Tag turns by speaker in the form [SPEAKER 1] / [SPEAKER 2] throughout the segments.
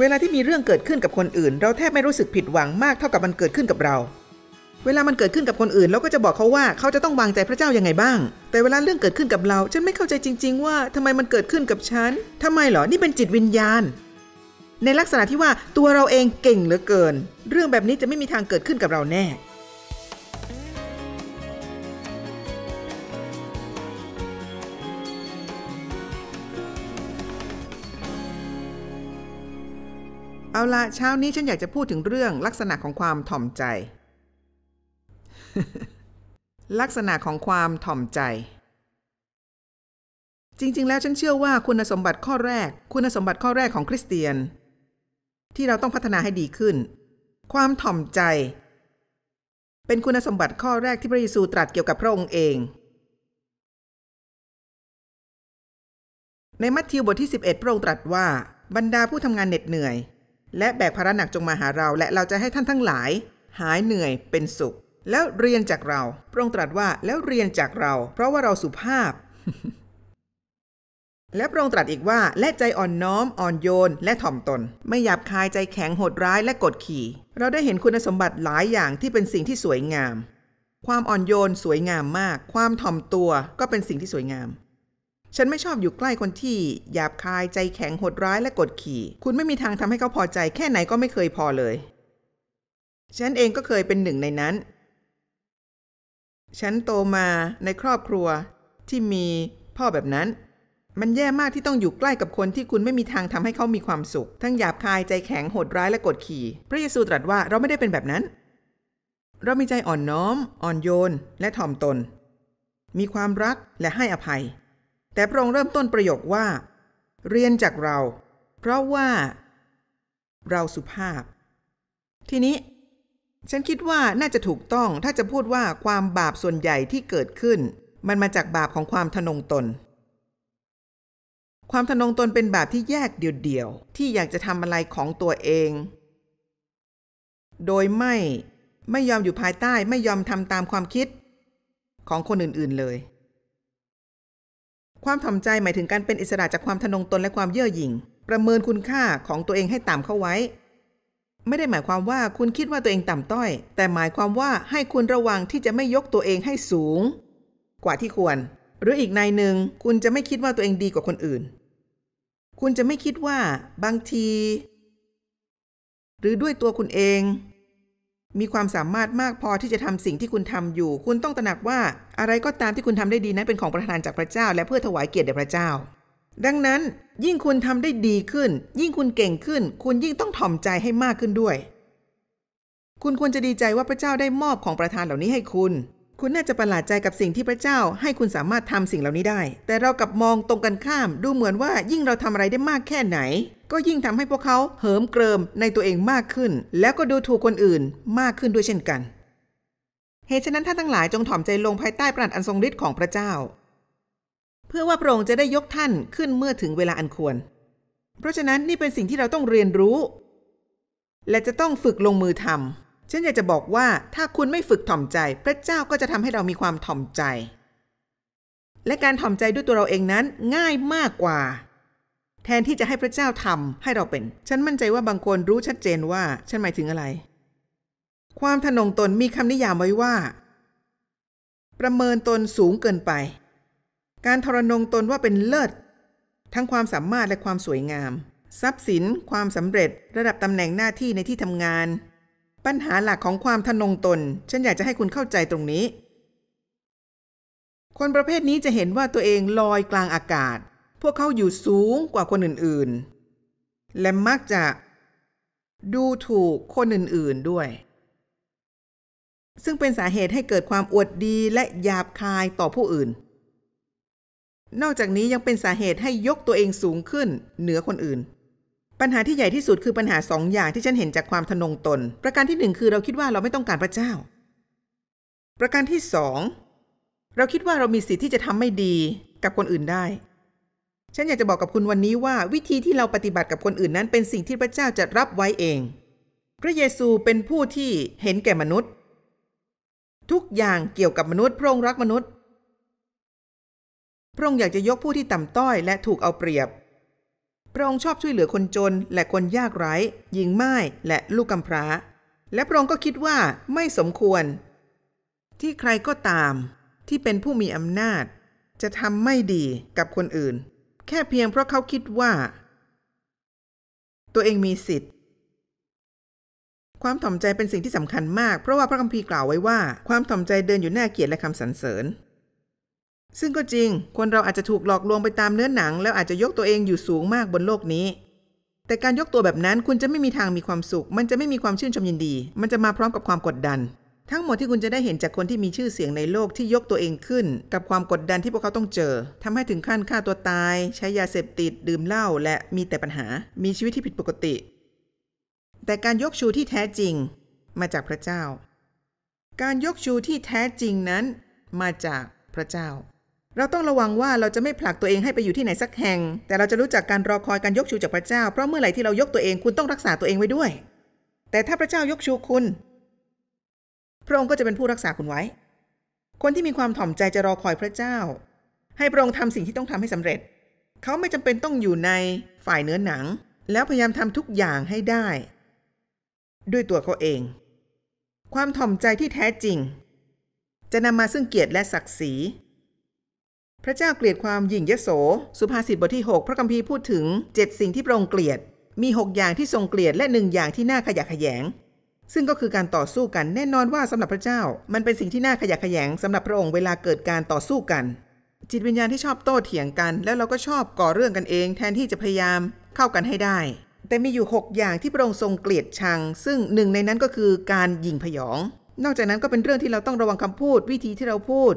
[SPEAKER 1] เวลาที่มีเรื่องเกิดขึ้นกับคนอื่น เราแทบไม่รู้สึกผิดหวังมาก เท่ากับมันเกิดขึ้นกับเรา เวลามันเกิดขึ้นกับคนอื่นเราก็จะบอกเขาว่าเขาจะต้องวางใจพระเจ้ายังไงบ้าง แต่เวลาเรื่องเกิดขึ้นกับเรา ฉันไม่เข้าใจจริงๆว่าทำไมมันเกิดขึ้นกับฉันทำไมเหรอ นี่เป็นจิตวิญญาณ ในลักษณะที่ว่าตัวเราเองเก่งเหลือเกิน เรื่องแบบนี้จะไม่มีทางเกิดขึ้นกับเราแน่เอาละเช้านี้ฉันอยากจะพูดถึงเรื่องลักษณะของความถ่อมใจ ลักษณะของความถ่อมใจ จริงๆแล้วฉันเชื่อว่าคุณสมบัติข้อแรก คุณสมบัติข้อแรกของคริสเตียน ที่เราต้องพัฒนาให้ดีขึ้น ความถ่อมใจ เป็นคุณสมบัติข้อแรกที่พระเยซูตรัสเกี่ยวกับพระองค์เอง ในมัทธิวบทที่ 11พระองค์ตรัสว่าบรรดาผู้ทำงานเหน็ดเหนื่อยและแบกภาระหนักจงมาหาเรา และเราจะให้ท่านทั้งหลายหายเหนื่อยเป็นสุข แล้วเรียนจากเรา พระองค์ตรัสว่าแล้วเรียนจากเรา เพราะว่าเราสุภาพ และพระองค์ตรัสอีกว่า และใจอ่อนน้อมอ่อนโยนและถ่อมตน ไม่หยาบคายใจแข็งโหดร้ายและกดขี่ เราได้เห็นคุณสมบัติหลายอย่างที่เป็นสิ่งที่สวยงาม ความอ่อนโยนสวยงามมาก ความถ่อมตัวก็เป็นสิ่งที่สวยงามฉันไม่ชอบอยู่ใกล้คนที่ หยาบคายใจแข็งหดร้ายและกดขี่ คุณไม่มีทางทำให้เขาพอใจแค่ไหนก็ไม่เคยพอเลย ฉันเองก็เคยเป็นหนึ่งในนั้น ฉันโตมาในครอบครัวที่มีพ่อแบบนั้น มันแย่มากที่ต้องอยู่ใกล้กับคนที่คุณไม่มีทางทำให้เขามีความสุข ทั้งหยาบคายใจแข็งโหดร้ายและกดขี่ พระเยซูตรัสว่าเราไม่ได้เป็นแบบนั้น เรามีใจอ่อนน้อม อ่อนโยนและถ่อมตน มีความรักและให้อภัยแต่พระองค์เริ่มต้นประโยคว่า เรียนจากเรา เพราะว่าเราสุภาพ ทีนี้ ฉันคิดว่าน่าจะถูกต้องถ้าจะพูดว่าความบาปส่วนใหญ่ที่เกิดขึ้น มันมาจากบาปของความทนงตน ความทนงตนเป็นบาปที่แยกเดี่ยวๆที่อยากจะทำอะไรของตัวเอง โดยไม่ไม่ยอมอยู่ภายใต้ไม่ยอมทำตามความคิด ของคนอื่นๆเลยความถ่อมใจหมายถึงการเป็นอิสระจากความทะนงตนและความเย่อหยิ่งประเมินคุณค่าของตัวเองให้ต่ำเข้าไว้ ไม่ได้หมายความว่าคุณคิดว่าตัวเองต่ำต้อย แต่หมายความว่าให้คุณระวังที่จะไม่ยกตัวเองให้สูง กว่าที่ควร หรืออีกในหนึ่งคุณจะไม่คิดว่าตัวเองดีกว่าคนอื่น คุณจะไม่คิดว่า บางที หรือด้วยตัวคุณเองมีความสามารถมากพอที่จะทำสิ่งที่คุณทำอยู่ คุณต้องตระหนักว่าอะไรก็ตามที่คุณทำได้ดีนั้นเป็นของประทานจากพระเจ้าและเพื่อถวายเกียรติแด่พระเจ้า ดังนั้น ยิ่งคุณทำได้ดีขึ้น ยิ่งคุณเก่งขึ้น คุณยิ่งต้องถ่อมใจให้มากขึ้นด้วย คุณควรจะดีใจว่าพระเจ้าได้มอบของประทานเหล่านี้ให้คุณ คุณน่าจะประหลาดใจกับสิ่งที่พระเจ้าให้คุณสามารถทำสิ่งเหล่านี้ได้ แต่เรากลับมองตรงกันข้าม ดูเหมือนว่ายิ่งเราทำอะไรได้มากแค่ไหนก็ยิ่งทำให้พวกเขาเหิมเกริมในตัวเองมากขึ้น แล้วก็ดูถูกคนอื่นมากขึ้นด้วยเช่นกัน เหตุฉะนั้น ท่านทั้งหลายจงถ่อมใจลงภายใต้ปราดอันทรงฤทธิ์ของพระเจ้า เพื่อว่าพระองค์จะได้ยกท่านขึ้นเมื่อถึงเวลาอันควร เพราะฉะนั้นนี่เป็นสิ่งที่เราต้องเรียนรู้ และจะต้องฝึกลงมือทำฉันอยากจะบอกว่าถ้าคุณไม่ฝึกถ่อมใจ พระเจ้าก็จะทำให้เรามีความถ่อมใจ และการถ่อมใจด้วยตัวเราเองนั้นง่ายมากกว่าแทนที่จะให้พระเจ้าทำให้เราเป็น ฉันมั่นใจว่าบางคนรู้ชัดเจนว่าฉันหมายถึงอะไร ความทะนงตนมีคำนิยามไว้ว่า ประเมินตนสูงเกินไป การทรนงตนว่าเป็นเลิศ ทั้งความสามารถและความสวยงาม ทรัพย์สิน ความสำเร็จ ระดับตำแหน่งหน้าที่ในที่ทำงาน ปัญหาหลักของความทะนงตน ฉันอยากจะให้คุณเข้าใจตรงนี้ คนประเภทนี้จะเห็นว่าตัวเองลอยกลางอากาศพวกเขาอยู่สูงกว่าคนอื่น ๆ และมักจะ ดูถูกคนอื่น ๆ ด้วย ซึ่งเป็นสาเหตุให้เกิดความอวดดีและหยาบคายต่อผู้อื่น นอกจากนี้ยังเป็นสาเหตุให้ยกตัวเองสูงขึ้นเหนือคนอื่น ปัญหาที่ใหญ่ที่สุดคือปัญหาสองอย่างที่ฉันเห็นจากความทนงตน ประการที่หนึ่งคือเราคิดว่าเราไม่ต้องการพระเจ้า ประการที่สองเราคิดว่าเรามีสิทธิ์ที่จะทำไม่ดีกับคนอื่นได้ฉันอยากจะบอกกับคุณวันนี้ว่าวิธีที่เราปฏิบัติกับคนอื่นนั้นเป็นสิ่งที่พระเจ้าจะรับไว้เอง พระเยซูเป็นผู้ที่เห็นแก่มนุษย์ ทุกอย่างเกี่ยวกับมนุษย์ พระองค์รักมนุษย์ พระองค์อยากจะยกผู้ที่ต่ำต้อย และถูกเอาเปรียบ พระองค์ชอบช่วยเหลือคนจนและคนยากไร้หญิงไม้และลูกกำพร้า และพระองค์ก็คิดว่าไม่สมควร ที่ใครก็ตาม ที่เป็นผู้มีอำนาจ จะทำไม่ดีกับคนอื่นแค่เพียงเพราะเขาคิดว่า ตัวเองมีสิทธิ์ ความถ่อมใจเป็นสิ่งที่สำคัญมากเพราะว่าพระคัมภีร์กล่าวไว้ว่าความถ่อมใจเดินอยู่หน้าเกียรติและคำสรรเสริญ ซึ่งก็จริง คนเราอาจจะถูกหลอกลวงไปตามเนื้อหนัง แล้วอาจจะยกตัวเองอยู่สูงมากบนโลกนี้ แต่การยกตัวแบบนั้นคุณจะไม่มีทางมีความสุข มันจะไม่มีความชื่นชมยินดี มันจะมาพร้อมกับความกดดันทั้งหมดที่คุณจะได้เห็นจากคนที่มีชื่อเสียงในโลกที่ยกตัวเองขึ้น กับความกดดันที่พวกเขาต้องเจอ ทำให้ถึงขั้นฆ่าตัวตาย ใช้ยาเสพติดดื่มเหล้าและมีแต่ปัญหามีชีวิตที่ผิดปกติ แต่การยกชูที่แท้จริง มาจากพระเจ้า การยกชูที่แท้จริงนั้น มาจากพระเจ้า เราต้องระวังว่าเราจะไม่ผลักตัวเองให้ไปอยู่ที่ไหนสักแห่งแต่เราจะรู้จักการรอคอยการยกชูจากพระเจ้าเพราะเมื่อไหร่ที่เรายกตัวเองคุณต้องรักษาตัวเองไว้ด้วย แต่ถ้าพระเจ้ายกชูคุณพระองค์ก็จะเป็นผู้รักษาคุณไว้ คนที่มีความถ่อมใจจะรอคอยพระเจ้า ให้พระองค์ทำสิ่งที่ต้องทำให้สำเร็จ เขาไม่จำเป็นต้องอยู่ในฝ่ายเนื้อหนัง แล้วพยายามทำทุกอย่างให้ได้ ด้วยตัวเขาเอง ความถ่อมใจที่แท้จริง จะนำมาซึ่งเกียรติและศักดิ์ศรี พระเจ้าเกลียดความหยิ่งยโส สุภาษิตบทที่6พระคัมภีร์พูดถึง 7 สิ่งที่พระองค์เกลียด มี 6 อย่างที่ทรงเกลียดและหนึ่งอย่างที่น่าขยะแขยงซึ่งก็คือการต่อสู้กัน แน่นอนว่าสำหรับพระเจ้า มันเป็นสิ่งที่น่าขยะแขยง สำหรับพระองค์เวลาเกิดการต่อสู้กัน จิตวิญญาณที่ชอบโต้เถียงกัน แล้วเราก็ชอบก่อเรื่องกันเอง แทนที่จะพยายามเข้ากันให้ได้ แต่มีอยู่ 6 อย่างที่พระองค์ทรงเกลียดชัง ซึ่งหนึ่งในนั้นก็คือการยิงพยอง นอกจากนั้นก็เป็นเรื่องที่เราต้องระวังคำพูดวิธีที่เราพูด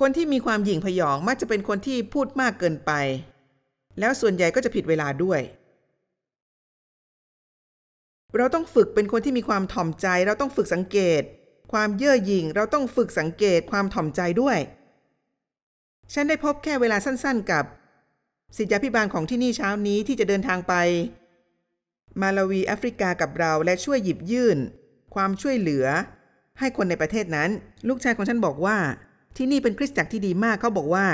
[SPEAKER 1] คนที่มีความหยิ่งพยองมักจะเป็นคนที่พูดมากเกินไป แล้วส่วนใหญ่ก็จะผิดเวลาด้วยเราต้องฝึกเป็นคนที่มีความถ่อมใจเราต้องฝึกสังเกต ความเย่อหยิ่งเราต้องฝึกสังเกตความถ่อมใจด้วย ฉันได้พบแค่เวลาสั้นๆกับ ศิษยิพิบาลของที่นี่เช้านี้ที่จะเดินทางไป มาลาวีแอฟริกากับเราและช่วยหยิบยื่น ความช่วยเหลือ ให้คนในประเทศนั้น ลูกชายของฉันบอกว่าที่นี่เป็นคริสตจักรที่ดีมากเขาบอกว่า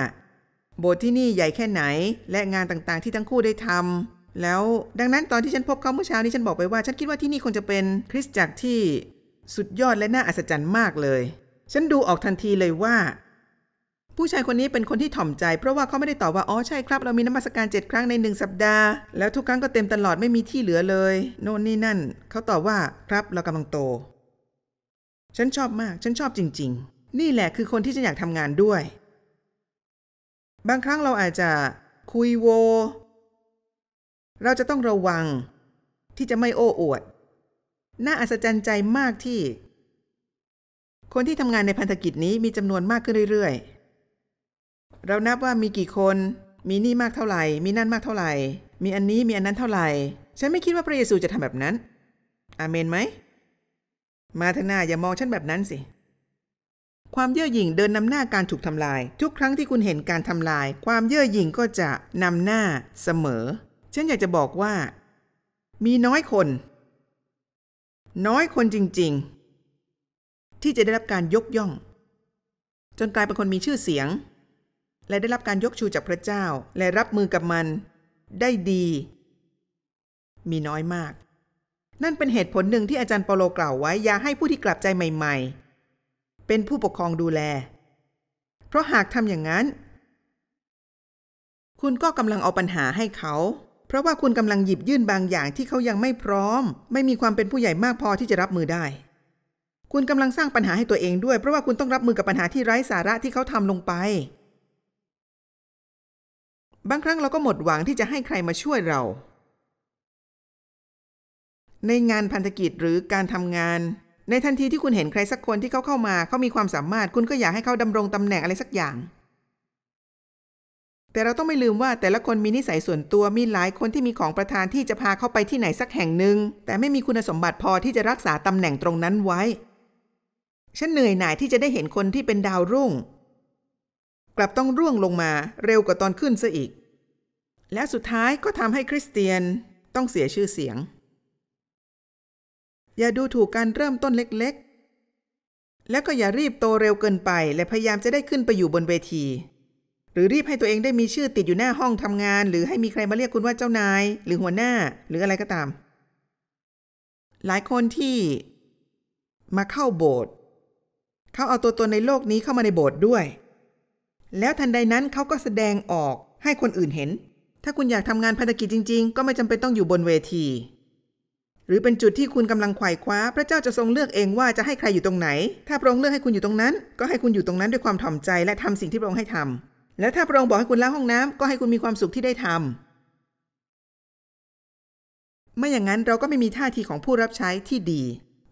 [SPEAKER 1] โบสถ์ที่นี่ใหญ่แค่ไหน และงานต่างๆที่ทั้งคู่ได้ทำแล้วดังนั้นตอนที่ฉันพบเขาเมื่อเช้านี้ฉันบอกไปว่า ฉันคิดว่าที่นี่คงจะเป็น คริสตจักรที่สุดยอดและน่าอัศจรรย์มากเลย ฉันดูออกทันทีเลยว่า ผู้ชายคนนี้เป็นคนที่ถ่อมใจ เพราะว่าเขาไม่ได้ตอบว่า อ๋อใช่ครับ เรามีน้ำมัสการเจ็ดครั้งในหนึ่งสัปดาห์ แล้วทุกครั้งก็เต็มตลอดไม่มีที่เหลือเลยโน่นนี่นั่น เขาตอบว่าครับเรากำลังโต ฉันชอบมาก ฉันชอบจริง ๆ นี่แหละคือคนที่ฉันอยากทำงานด้วย บางครั้งเราอาจจะคุยโวเราจะต้องระวังที่จะไม่โอ้อวดน่าอัศจรรย์ใจมากที่ คนที่ทำงานในพันธกิจนี้มีจำนวนมากขึ้นเรื่อยๆ เรานับว่ามีกี่คน มีนี่มากเท่าไหร่มีนั่นมากเท่าไหร่มีอันนี้มีอันนั้นเท่าไหร่ฉันไม่คิดว่าพระเยซูจะทำแบบนั้น อาเมนไหม มาทางหน้าอย่ามองฉันแบบนั้นสิ ความเย่อหยิ่งเดินนำหน้าการถูกทำลาย ทุกครั้งที่คุณเห็นการทำลาย ความเย่อหยิ่งก็จะนำหน้าเสมอฉันอยากจะบอกว่า มีน้อยคน น้อยคนจริงๆ ที่จะได้รับการยกย่อง จนกลายเป็นคนมีชื่อเสียง และได้รับการยกชูจากพระเจ้าและรับมือกับมันได้ดี มีน้อยมาก นั่นเป็นเหตุผลหนึ่งที่อาจารย์เปโลกล่าวไว้ อย่าให้ผู้ที่กลับใจใหม่ๆ เป็นผู้ปกครองดูแล เพราะหากทำอย่างนั้น คุณก็กำลังเอาปัญหาให้เขาเพราะว่าคุณกำลังหยิบยื่นบางอย่างที่เขายังไม่พร้อม ไม่มีความเป็นผู้ใหญ่มากพอที่จะรับมือได้ คุณกำลังสร้างปัญหาให้ตัวเองด้วย เพราะว่าคุณต้องรับมือกับปัญหาที่ไร้สาระที่เขาทำลงไป บางครั้งเราก็หมดหวังที่จะให้ใครมาช่วยเรา ในงานพันธกิจหรือการทำงาน ในทันทีที่คุณเห็นใครสักคนที่เขาเข้ามาเขามีความสามารถคุณก็อยากให้เขาดำรงตำแหน่งอะไรสักอย่างแต่เราต้องไม่ลืมว่าแต่ละคนมีนิสัยส่วนตัวมีหลายคนที่มีของประธานที่จะพาเข้าไปที่ไหนสักแห่งหนึ่งแต่ไม่มีคุณสมบัติพอที่จะรักษาตำแหน่งตรงนั้นไว้ ฉันเหนื่อยหน่ายที่จะได้เห็นคนที่เป็นดาวรุ่ง กลับต้องร่วงลงมาเร็วกว่าตอนขึ้นซะอีก และสุดท้ายก็ทำให้คริสเตียนต้องเสียชื่อเสียง อย่าดูถูกการเริ่มต้นเล็กๆ และก็อย่ารีบโตเร็วเกินไป และพยายามจะได้ขึ้นไปอยู่บนเวทีหรือรีบให้ตัวเองได้มีชื่อติดอยู่หน้าห้องทำงาน หรือให้มีใครมาเรียกคุณว่าเจ้านาย หรือหัวหน้าหรืออะไรก็ตาม หลายคนที่ มาเข้าโบสถ์เขาเอาตัวตนในโลกนี้เข้ามาในโบสถ์ด้วย แล้วทันใดนั้นเขาก็แสดงออกให้คนอื่นเห็น ถ้าคุณอยากทำงานพันธกิจจริงๆ ก็ไม่จำเป็นต้องอยู่บนเวที หรือเป็นจุดที่คุณกำลังไขว่คว้าพระเจ้าจะทรงเลือกเองว่าจะให้ใครอยู่ตรงไหน ถ้าพระองค์เลือกให้คุณอยู่ตรงนั้น ก็ให้คุณอยู่ตรงนั้นด้วยความถ่อมใจและทำสิ่งที่พระองค์ให้ทำแล้วถ้าพระองค์บอกให้คุณล้างห้องน้ำก็ให้คุณมีความสุขที่ได้ทำไม่อย่างนั้นเราก็ไม่มีท่าทีของผู้รับใช้ที่ดี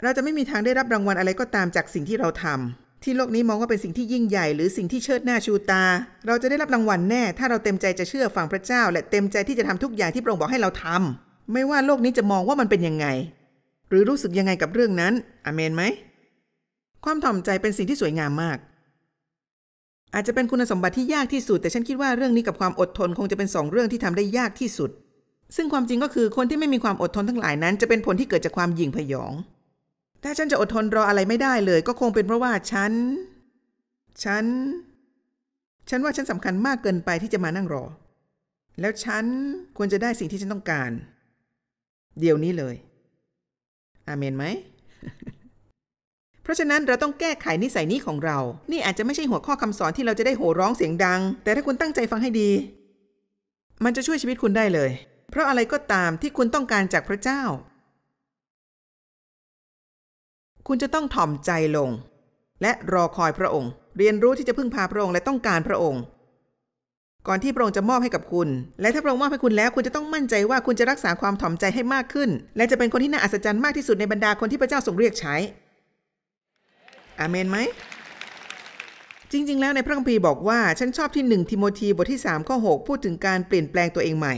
[SPEAKER 1] เราจะไม่มีทางได้รับรางวัลอะไรก็ตามจากสิ่งที่เราทำ ที่โลกนี้มองว่าเป็นสิ่งที่ยิ่งใหญ่หรือสิ่งที่เชิดหน้าชูตา เราจะได้รับรางวัลแน่ ถ้าเราเต็มใจจะเชื่อฟังพระเจ้า และเต็มใจที่จะทำทุกอย่างที่พระองค์บอกให้เราทำ ไม่ว่าโลกนี้จะมองว่ามันเป็นยังไง หรือรู้สึกยังไงกับเรื่องนั้นอเมนไหมความถ่อมใจเป็นสิ่งที่สวยงามมากอาจจะเป็นคุณสมบัติที่ยากที่สุด แต่ฉันคิดว่าเรื่องนี้กับความอดทน คงจะเป็นสองเรื่องที่ทำได้ยากที่สุด ซึ่งความจริงก็คือคนที่ไม่มีความอดทนทั้งหลายนั้น จะเป็นผลที่เกิดจากความหยิ่งพยองถ้าฉันจะอดทนรออะไรไม่ได้เลย ก็คงเป็นเพราะว่าฉันฉันฉันว่าฉันสำคัญมากเกินไปที่จะมานั่งรอ แล้วฉันควรจะได้สิ่งที่ฉันต้องการ เดี๋ยวนี้เลยอาเมนไหมราะฉะนั้นเราต้องแก้ไขนิสัยนี้ของเรา นี่อาจจะไม่ใช่หัวข้อคำสอนที่เราจะได้โห่ร้องเสียงดัง แต่ถ้าคุณตั้งใจฟังให้ดี มันจะช่วยชีวิตคุณได้เลย เพราะอะไรก็ตามที่คุณต้องการจากพระเจ้า คุณจะต้องถ่อมใจลง และรอคอยพระองค์ เรียนรู้ที่จะพึ่งพาพระองค์และต้องการพระองค์ ก่อนที่พระองค์จะมอบให้กับคุณ และถ้าพระองค์มอบให้คุณแล้ว คุณจะต้องมั่นใจว่าคุณจะรักษาความถ่อมใจให้มากขึ้น และจะเป็นคนที่น่าอัศจรรย์มากที่สุดในบรรดาคนที่พระเจ้าทรงเรียกใช้อาเมนไหม จริงๆ แล้วในพระคัมภีร์บอกว่า ฉันชอบที่หนึ่งทิโมธีบทที่3ข้อ6พูดถึงการเปลี่ยนแปลงตัวเองใหม่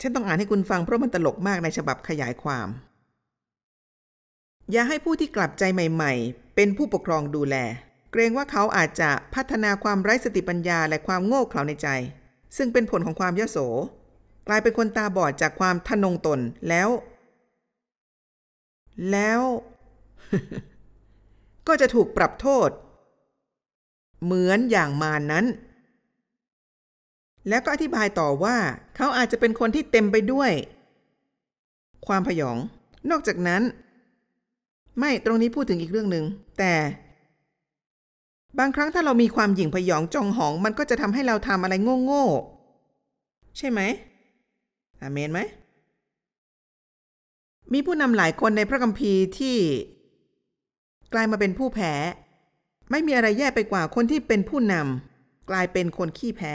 [SPEAKER 1] ฉันต้องอ่านให้คุณฟังเพราะมันตลกมากในฉบับขยายความ อย่าให้ผู้ที่กลับใจใหม่ ๆ เป็นผู้ปกครองดูแล เกรงว่าเขาอาจจะพัฒนาความไร้สติปัญญาและความโง่เขลาในใจ ซึ่งเป็นผลของความยโส กลายเป็นคนตาบอดจากความทะนงตนแล้ว แล้วก็จะถูกปรับโทษ เหมือนอย่างมารนนั้น แล้วก็อธิบายต่อว่า เขาอาจจะเป็นคนที่เต็มไปด้วย ความพยอง นอกจากนั้น ไม่ตรงนี้พูดถึงอีกเรื่องหนึง่งแต่ บางครั้งถ้าเรามีความหยิ่งพยองจองหอง มันก็จะทำให้เราทำอะไรโง่งๆใช่ไหมอาเมนไหม มีผู้นำหลายคนในพระคัมภีร์ที่กลายมาเป็นผู้แพ้ ไม่มีอะไรแย่ไปกว่าคนที่เป็นผู้นำกลายเป็นคนขี้แพ้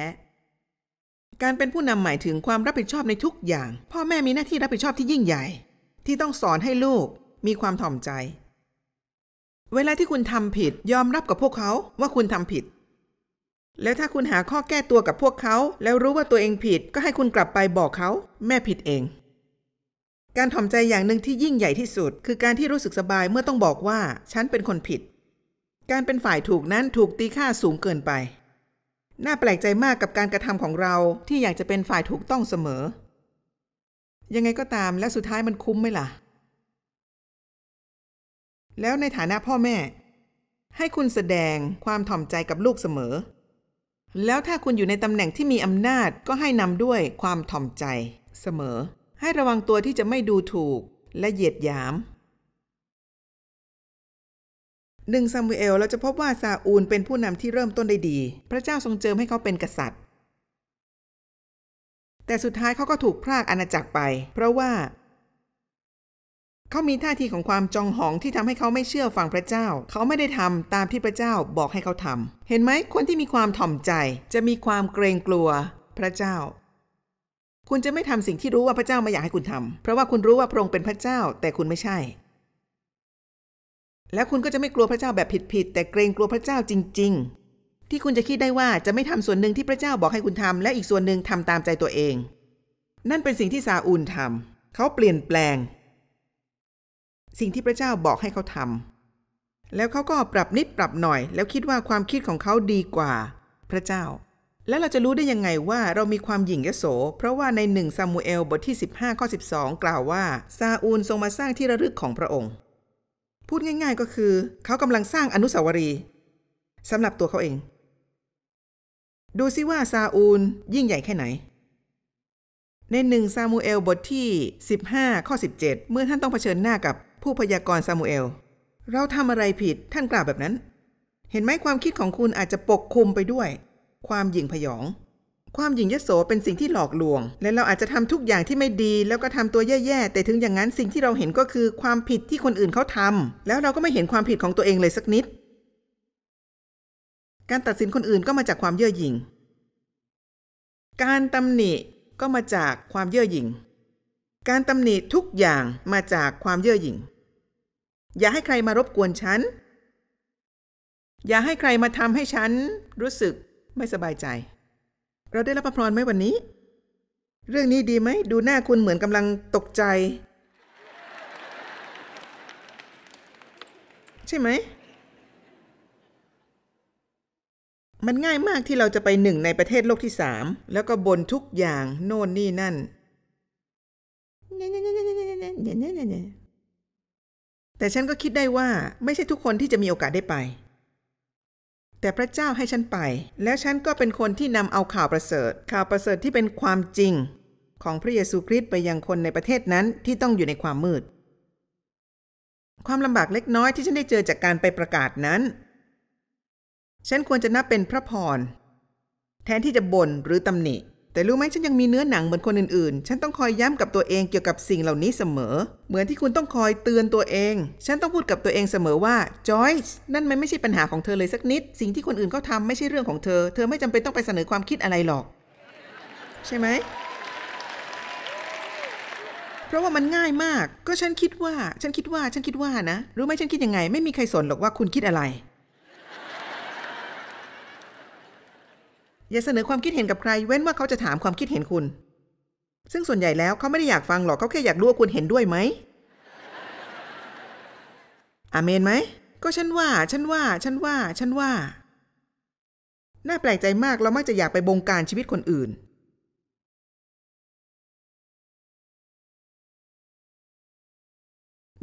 [SPEAKER 1] การเป็นผู้นำหมายถึงความรับผิดชอบในทุกอย่าง พ่อแม่มีหน้าที่รับผิดชอบที่ยิ่งใหญ่ ที่ต้องสอนให้ลูก มีความถ่อมใจ เวลาที่คุณทำผิดยอมรับกับพวกเขาว่าคุณทำผิด แล้วถ้าคุณหาข้อแก้ตัวกับพวกเขา แล้วรู้ว่าตัวเองผิดก็ให้คุณกลับไปบอกเขา แม่ผิดเองการถ่อมใจอย่างหนึ่งที่ยิ่งใหญ่ที่สุด คือการที่รู้สึกสบายเมื่อต้องบอกว่าฉันเป็นคนผิด การเป็นฝ่ายถูกนั้นถูกตีค่าสูงเกินไป น่าแปลกใจมากกับการกระทำของเราที่อยากจะเป็นฝ่ายถูกต้องเสมอ ยังไงก็ตามและสุดท้ายมันคุ้มไหมล่ะ แล้วในฐานะพ่อแม่ ให้คุณแสดงความถ่อมใจกับลูกเสมอ แล้วถ้าคุณอยู่ในตำแหน่งที่มีอำนาจก็ให้นำด้วยความถ่อมใจ เสมอให้ระวังตัวที่จะไม่ดูถูกและเหยียดหยามหนึ่งซามูเอล เราจะพบว่าซาอูลเป็นผู้นำที่เริ่มต้นได้ดี พระเจ้าทรงเจิมให้เขาเป็นกษัตริย์ แต่สุดท้ายเขาก็ถูกพรากอาณาจักรไป เพราะว่า เขามีท่าทีของความจองหองที่ทำให้เขาไม่เชื่อฟังพระเจ้า เขาไม่ได้ทำตามที่พระเจ้าบอกให้เขาทำเห็นไหมคนที่มีความถ่อมใจ จะมีความเกรงกลัวพระเจ้าคุณจะไม่ทำสิ่งที่รู้ว่าพระเจ้าไม่อยากให้คุณทำ เพราะว่าคุณรู้ว่าพระองค์เป็นพระเจ้า แต่คุณไม่ใช่ แล้วคุณก็จะไม่กลัวพระเจ้าแบบผิดๆแต่เกรงกลัวพระเจ้าจริงๆ ที่คุณจะคิดได้ว่าจะไม่ทำส่วนหนึ่งที่พระเจ้าบอกให้คุณทำ และอีกส่วนหนึ่งทำตามใจตัวเอง นั่นเป็นสิ่งที่ซาอูลทำเขาเปลี่ยนแปลง สิ่งที่พระเจ้าบอกให้เขาทำ แล้วเขาก็ปรับนิดปรับหน่อย แล้วคิดว่าความคิดของเขาดีกว่า พระเจ้าแล้วเราจะรู้ได้ยังไงว่าเรามีความหยิ่งยโส เพราะว่าในหนึ่งซามูเอลบทที่ 15 ข้อ 12 กล่าวว่าซาอูลทรงมาสร้างที่ระลึกของพระองค์ พูดง่ายๆ ก็คือ เขากำลังสร้างอนุสาวรีย์สำหรับตัวเขาเอง ดูซิว่าซาอูลยิ่งใหญ่แค่ไหน ในหนึ่งซามูเอลบทที่ 15 ข้อ 17 เมื่อท่านต้องเผชิญหน้ากับผู้พยากรซามูเอล เราทำอะไรผิดท่านกล่าวแบบนั้น เห็นไหมความคิดของคุณอาจจะปกคลุมไปด้วยความหยิ่งพยอง ความหยิ่งยโสเป็นสิ่งที่หลอกลวง และเราอาจจะทำทุกอย่างที่ไม่ดี แล้วก็ทำตัวแย่ๆ แต่ถึงอย่างนั้นสิ่งที่เราเห็นก็คือความผิดที่คนอื่นเขาทำ แล้วเราก็ไม่เห็นความผิดของตัวเองเลยสักนิด การตัดสินคนอื่นก็มาจากความเย่อหยิ่ง การตำหนิก็มาจากความเย่อหยิ่ง การตำหนิทุกอย่างมาจากความเย่อหยิ่ง อย่าให้ใครมารบกวนฉัน อย่าให้ใครมาทำให้ฉันรู้สึกไม่สบายใจ เราได้รับพระพรไหมวันนี้ เรื่องนี้ดีไหม ดูหน้าคุณเหมือนกำลังตกใจ ใช่ไหม มันง่ายมากที่เราจะไปหนึ่งในประเทศโลกที่สาม แล้วก็บนทุกอย่างโน่นนี่นั่น แต่ฉันก็คิดได้ว่าไม่ใช่ทุกคนที่จะมีโอกาสได้ไปแต่พระเจ้าให้ฉันไป แล้วฉันก็เป็นคนที่นำเอาข่าวประเสริฐ ข่าวประเสริฐที่เป็นความจริง ของพระเยซูคริสต์ไปยังคนในประเทศนั้นที่ต้องอยู่ในความมืด ความลำบากเล็กน้อยที่ฉันได้เจอจากการไปประกาศนั้น ฉันควรจะนับเป็นพระพร แทนที่จะบ่นหรือตำหนิแต่รู้ไหมฉันยังมีเนื้อหนังเหมือนคนอื่นๆ ฉันต้องคอยย้ำกับตัวเองเกี่ยวกับสิ่งเหล่านี้เสมอ เหมือนที่คุณต้องคอยเตือนตัวเอง ฉันต้องพูดกับตัวเองเสมอว่าจอยส์นั่นมันไม่ใช่ปัญหาของเธอเลยสักนิด สิ่งที่คนอื่นเขาทำไม่ใช่เรื่องของเธอ เธอไม่จำเป็นต้องไปเสนอความคิดอะไรหรอก ใช่ไหม เพราะว่ามันง่ายมาก ก็ฉันคิดว่า ฉันคิดว่าฉันคิดว่านะรู้ไหมฉันคิดยังไงไม่มีใครสนหรอกว่าคุณคิดอะไรอย่าเสนอความคิดเห็นกับใครเว้นว่าเขาจะถามความคิดเห็นคุณ ซึ่งส่วนใหญ่แล้วเขาไม่ได้อยากฟังหรอกเขาแค่อยากรู้ว่าคุณเห็นด้วยไหมอาเมนไหมก็ฉันว่าฉันว่าฉันว่าฉันว่า น่าแปลกใจมากเรามักจะอยากไปบงการชีวิตคนอื่น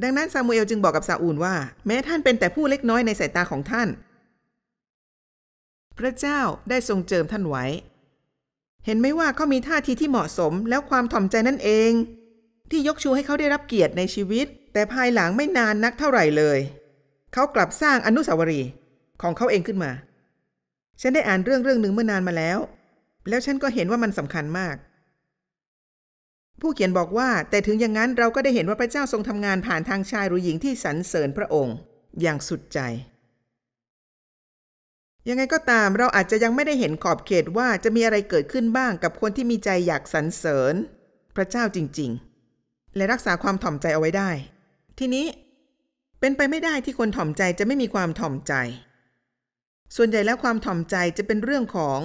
[SPEAKER 1] ดังนั้นซามูเอลจึงบอกกับซาอูลว่าแม้ท่านเป็นแต่ผู้เล็กน้อยในสายตาของท่านพระเจ้าได้ทรงเจิมท่านไว้ เห็นไหมว่าเขามีท่าทีที่เหมาะสมแล้วความถ่อมใจนั่นเอง ที่ยกชูให้เขาได้รับเกียรติในชีวิต แต่ภายหลังไม่นานนักเท่าไหร่เลย เขากลับสร้างอนุสาวรีย์ของเขาเองขึ้นมา ฉันได้อ่านเรื่องเรื่องหนึ่งเมื่อนานมาแล้ว แล้วฉันก็เห็นว่ามันสำคัญมาก ผู้เขียนบอกว่าแต่ถึงอย่างนั้นเราก็ได้เห็นว่าพระเจ้าทรงทำงานผ่านทางชายหรือหญิงที่สรรเสริญพระองค์ อย่างสุดใจยังไงก็ตามเราอาจจะยังไม่ได้เห็นขอบเขตว่าจะมีอะไรเกิดขึ้นบ้างกับคนที่มีใจอยากสรรเสริญ พระเจ้าจริงๆ และรักษาความถ่อมใจเอาไว้ได้ ทีนี้เป็นไปไม่ได้ที่คนถ่อมใจจะไม่มีความถ่อมใจ ส่วนใหญ่แล้วความถ่อมใจจะเป็นเรื่องของ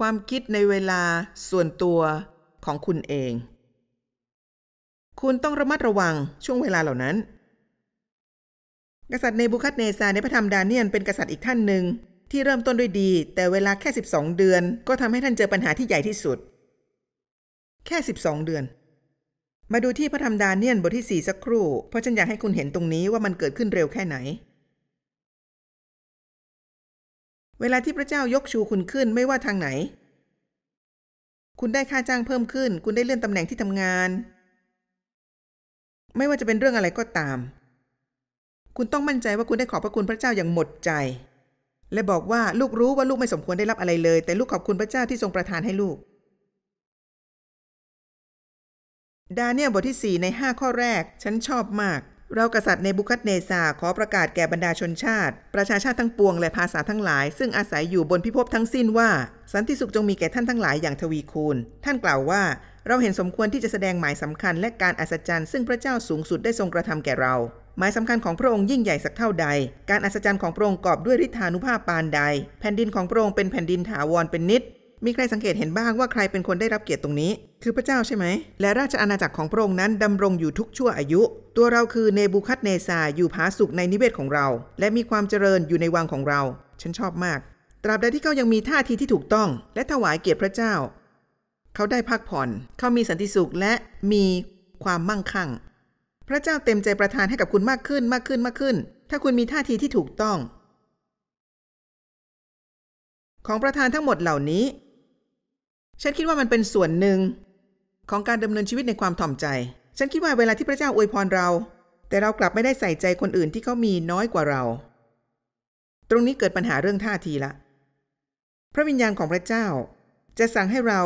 [SPEAKER 1] ความคิดในเวลาส่วนตัวของคุณเอง คุณต้องระมัดระวังช่วงเวลาเหล่านั้น กษัตริย์ในบุคัตเนซาในพระธรรมดาเนียนเป็นกษัตริย์อีกท่านหนึ่งที่เริ่มต้นด้วยดีแต่เวลาแค่12เดือน ก็ทำให้ท่านเจอปัญหาที่ใหญ่ที่สุด แค่ 12เดือน มาดูที่พระธรรมดาเนียนบทที่4สักครู่เพราะฉันอยากให้คุณเห็นตรงนี้ว่ามันเกิดขึ้นเร็วแค่ไหน เวลาที่พระเจ้ายกชูคุณขึ้นไม่ว่าทางไหน คุณได้ค่าจ้างเพิ่มขึ้น คุณได้เลื่อนตำแหน่งที่ทำงาน ไม่ว่าจะเป็นเรื่องอะไรก็ตาม คุณต้องมั่นใจว่าคุณได้ขอบพระคุณพระเจ้าอย่างหมดใจและบอกว่าลูกรู้ว่าลูกไม่สมควรได้รับอะไรเลย แต่ลูกขอบคุณพระเจ้าที่ทรงประทานให้ลูก ดาเนียลบทที่ 4 ใน 5 ข้อแรก ฉันชอบมาก เรากษัตริย์ในบุคัตเนซาขอประกาศแก่บรรดาชนชาติ ประชาชาติทั้งปวงและภาษาทั้งหลาย ซึ่งอาศัยอยู่บนพิภพทั้งสิ้นว่าสันติสุขจงมีแก่ท่านทั้งหลายอย่างทวีคูณท่านกล่าวว่า เราเห็นสมควรที่จะแสดงหมายสำคัญ และการอัศจรรย์ซึ่งพระเจ้าสูงสุดได้ทรงกระทำแก่เราหมายสำคัญของพระองค์ยิ่งใหญ่สักเท่าใด การอัศจรรย์ของพระองค์กอบด้วยฤทธานุภาพปานใด แผ่นดินของพระองค์เป็นแผ่นดินถาวรเป็นนิด มีใครสังเกตเห็นบ้างว่าใครเป็นคนได้รับเกียรติตรงนี้ คือพระเจ้าใช่ไหม และราชอาณาจักรของพระองค์นั้นดำรงอยู่ทุกชั่วอายุ ตัวเราคือเนบูคัดเนซาอยู่ผาสุกในนิเวศของเรา และมีความเจริญอยู่ในวังของเราฉันชอบมาก ตราบใดที่เขายังมีท่าทีที่ถูกต้อง และถวายเกียรติพระเจ้าเขาได้พักผ่อนเขามีสันติสุขและมีความมั่งคั่งพระเจ้าเต็มใจประทานให้กับคุณมากขึ้นมากขึ้นมากขึ้น ถ้าคุณมีท่าทีที่ถูกต้อง ของประทานทั้งหมดเหล่านี้ ฉันคิดว่ามันเป็นส่วนหนึ่ง ของการดำเนินชีวิตในความถ่อมใจฉันคิดว่าเวลาที่พระเจ้าอวยพรเรา แต่เรากลับไม่ได้ใส่ใจคนอื่นที่เขามีน้อยกว่าเรา ตรงนี้เกิดปัญหาเรื่องท่าทีละ พระวิญญาณของพระเจ้า จะสั่งให้เรา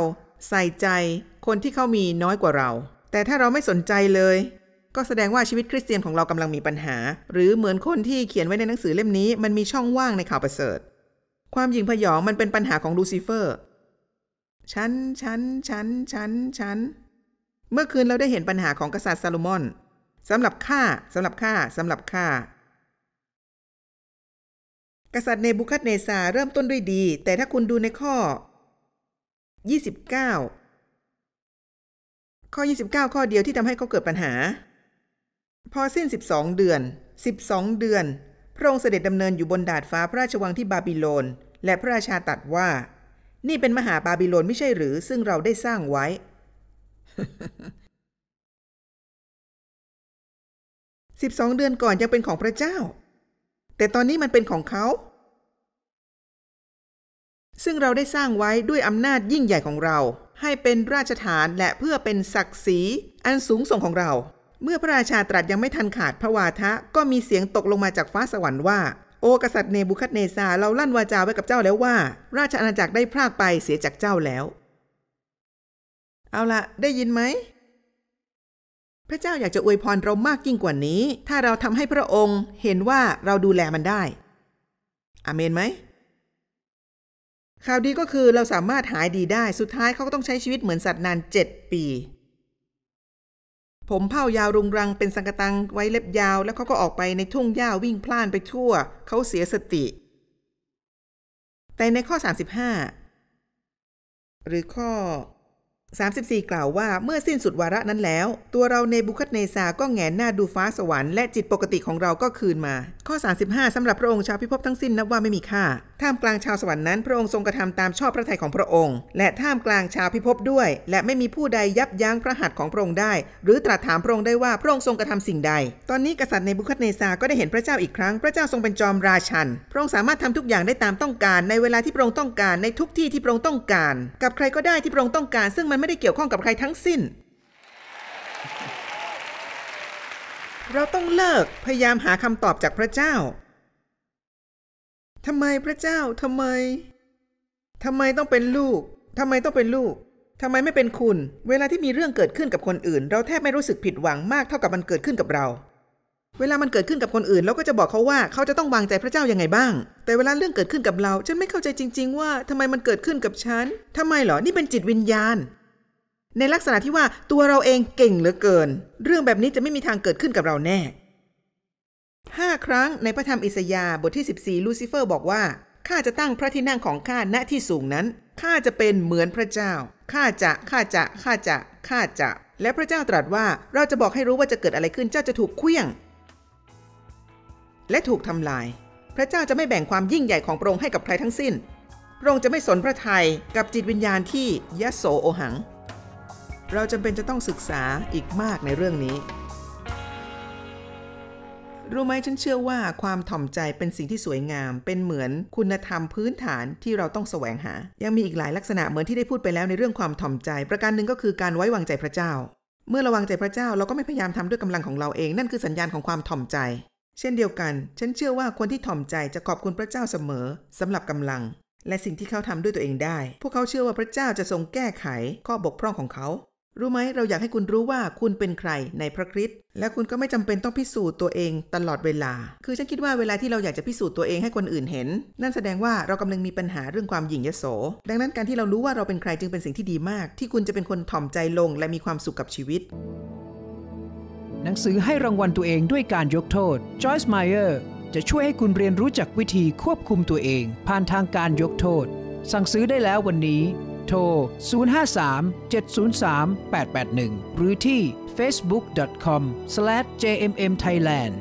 [SPEAKER 1] ใส่ใจคนที่เขามีน้อยกว่าเรา แต่ถ้าเราไม่สนใจเลยก็แสดงว่าชีวิตคริสเตียนของเรากำลังมีปัญหา หรือเหมือนคนที่เขียนไว้ในหนังสือเล่มนี้ มันมีช่องว่างในข่าวประเสริฐความหยิ่งพยองมันเป็นปัญหาของลูซิเฟอร์ฉันฉันฉันฉันฉันเมื่อคืนเราได้เห็นปัญหาของกษัตริย์ซาโลมอนสำหรับข้าสำหรับข้าสำหรับข้ากษัตริย์เนบุคัดเนซาเริ่มต้นด้วยดี แต่ถ้าคุณดูในข้อ 29 ข้อ 29 ข้อเดียวที่ทำให้เขาเกิดปัญหาพอสิ้น12เดือน12เดือน พระองค์เสด็จดำเนินอยู่บนดาดฟ้าพระราชวังที่บาบิโลนและพระราชาตัดว่า นี่เป็นมหาบาบิโลนไม่ใช่หรือ ซึ่งเราได้สร้างไว้12เดือนก่อนยังเป็นของพระเจ้า แต่ตอนนี้มันเป็นของเขา ซึ่งเราได้สร้างไว้ด้วยอำนาจยิ่งใหญ่ของเรา ให้เป็นราชฐานและเพื่อเป็นศักดิ์ศรีอันสูงส่งของเราเมื่อพระราชาตรัสยังไม่ทันขาดพระวาทะก็มีเสียงตกลงมาจากฟ้าสวรรค์ว่าโอกษัตริย์เนบุคัดเนซาเราลั่นวาจาไว้กับเจ้าแล้วว่าราชอาณาจักรได้พรากไปเสียจากเจ้าแล้ว เอาละได้ยินไหม พระเจ้าอยากจะอวยพรเรามากยิ่งกว่านี้ ถ้าเราทำให้พระองค์เห็นว่าเราดูแลมันได้ อาเมนไหมข่าวดีก็คือเราสามารถหายดีได้สุดท้ายเขาก็ต้องใช้ชีวิตเหมือนสัตว์นานเจ็ดปีผมเผ้ายาวรุงรังเป็นสังกตังไว้เล็บยาว แล้วเขาก็ออกไปในทุ่งหญ้าวิ่งพล่านไปทั่ว เขาเสียสติ แต่ในข้อ 35 หรือข้อ34 กล่าวว่าเมื่อสิ้นสุดวาระนั้นแล้ว ตัวเราในบุคคเนซาก็แงนหน้าดูฟ้าสวรรค์และจิตปกติของเราก็คืนมา ข้อ 35สำหรับพระองค์ชาวพิภพทั้งสิ้นนับว่าไม่มีค่า ท่ามกลางชาวสวรรค์นั้นพระองค์ทรงกระทำตามชอบพระทัยของพระองค์ และท่ามกลางชาวพิภพด้วย และไม่มีผู้ใดยับยั้งพระหัตถ์ของพระองค์ได้ หรือตรัสถามพระองค์ได้ว่าพระองค์ทรงกระทำสิ่งใด ตอนนี้กษัตริย์ในบุคคเนซาก็ได้เห็นพระเจ้าอีกครั้งพระเจ้าทรงเป็นจอมราชันพระองค์สามารถทำทุกอย่างได้ตามต้องการ ในเวลาที่พระองค์ต้องการในทุกที่ที่พระองค์ต้องการ กับใครก็ได้ที่พระองค์ต้องการซึ่งมันไม่ได้เกี่ยวข้องกับใครทั้งสิ้น เราต้องเลิกพยายามหาคำตอบจากพระเจ้าทำไมพระเจ้าทำไม ทำไมต้องเป็นลูก ทำไมต้องเป็นลูก ทำไมไม่เป็นคุณ เวลาที่มีเรื่องเกิดขึ้นกับคนอื่น เราแทบไม่รู้สึกผิดหวังมากเท่ากับมันเกิดขึ้นกับเรา เวลามันเกิดขึ้นกับคนอื่น เราก็จะบอกเขาว่า เขาจะต้องวางใจพระเจ้ายังไงบ้าง แต่เวลาเรื่องเกิดขึ้นกับเราฉันไม่เข้าใจจริง ๆ ว่าทำไมมันเกิดขึ้นกับฉันทำไมเหรอ นี่เป็นจิตวิญญาณในลักษณะที่ว่าตัวเราเองเก่งเหลือเกิน เรื่องแบบนี้จะไม่มีทางเกิดขึ้นกับเราแน่ห้าครั้งในพระธรรมอิสยาห์บทที่ 14 ลูซิเฟอร์บอกว่าข้าจะตั้งพระที่นั่งของข้าณที่สูงนั้นข้าจะเป็นเหมือนพระเจ้าข้าจะข้าจะข้าจะข้าจะ และพระเจ้าตรัสว่าเราจะบอกให้รู้ว่าจะเกิดอะไรขึ้นเจ้าจะถูกเคลี้ยง และถูกทำลาย พระเจ้าจะไม่แบ่งความยิ่งใหญ่ของพระองค์ให้กับใครทั้งสิ้นพระองค์จะไม่สนพระทัยกับจิตวิญญาณที่ยะโสโอหังเราจำเป็นจะต้องศึกษาอีกมากในเรื่องนี้รู้ไหม ฉันเชื่อว่าความถ่อมใจเป็นสิ่งที่สวยงาม เป็นเหมือนคุณธรรมพื้นฐานที่เราต้องแสวงหา ยังมีอีกหลายลักษณะเหมือนที่ได้พูดไปแล้วในเรื่องความถ่อมใจ ประการหนึ่งก็คือการไว้วางใจพระเจ้า เมื่อระวังใจพระเจ้าเราก็ไม่พยายามทำด้วยกำลังของเราเองนั่นคือสัญญาณของความถ่อมใจ เช่นเดียวกัน ฉันเชื่อว่าคนที่ถ่อมใจจะขอบคุณพระเจ้าเสมอ สำหรับกำลัง และสิ่งที่เขาทำด้วยตัวเองได้ พวกเขาเชื่อว่าพระเจ้าจะทรงแก้ไขข้อบกพร่องของเขารู้ไหมเราอยากให้คุณรู้ว่าคุณเป็นใครในพระคริสต์และคุณก็ไม่จำเป็นต้องพิสูจน์ตัวเองตลอดเวลา คือฉันคิดว่าเวลาที่เราอยากจะพิสูจน์ตัวเองให้คนอื่นเห็น นั่นแสดงว่าเรากำลังมีปัญหาเรื่องความหยิ่งยโสดังนั้นการที่เรารู้ว่าเราเป็นใครจึงเป็นสิ่งที่ดีมาก ที่คุณจะเป็นคนถ่อมใจลง และมีความสุขกับชีวิต หนังสือให้รางวัลตัวเองด้วยการยกโทษ Joyce Meyer จะช่วยให้คุณเรียนรู้จักวิธีควบคุมตัวเอง ผ่านทางการยกโทษ สั่งซื้อได้แล้ววันนี้ทร 053-703-881 หรือที่ facebook.com/jmmthailand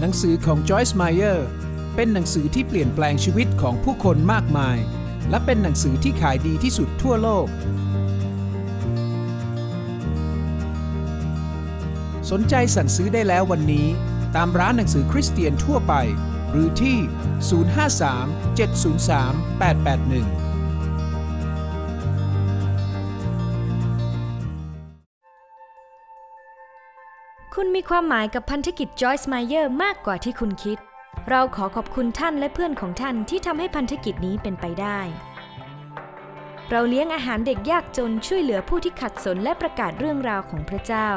[SPEAKER 1] หนังสือของ Joyce Meyer เป็นหนังสือที่เปลี่ยนแปลงชีวิตของผู้คนมากมาย และเป็นหนังสือที่ขายดีที่สุดทั่วโลก สนใจสั่งซื้อได้แล้ววันนี้ ตามร้านหนังสือคริสเตียนทั่วไปหรือที่ 053 703 881 คุณมีความหมายกับพันธกิจจอยส์ไมเยอร์มากกว่าที่คุณคิด เราขอขอบคุณท่านและเพื่อนของท่านที่ทำให้พันธกิจนี้เป็นไปได้ เราเลี้ยงอาหารเด็กยากจนช่วยเหลือผู้ที่ขัดสนและประกาศเรื่องราวของพระเจ้า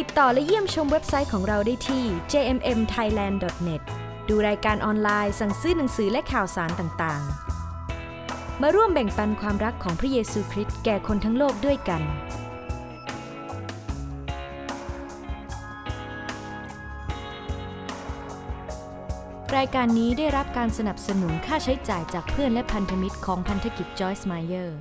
[SPEAKER 1] ติดต่อและเยี่ยมชมเว็บไซต์ของเราได้ที่ jmmthailand.net ดูรายการออนไลน์สั่งซื้อหนังสือและข่าวสารต่างๆ มาร่วมแบ่งปันความรักของพระเยซูคริสต์แก่คนทั้งโลกด้วยกัน รายการนี้ได้รับการสนับสนุนค่าใช้จ่ายจากเพื่อนและพันธมิตรของพันธกิจจอยส์มาเออร์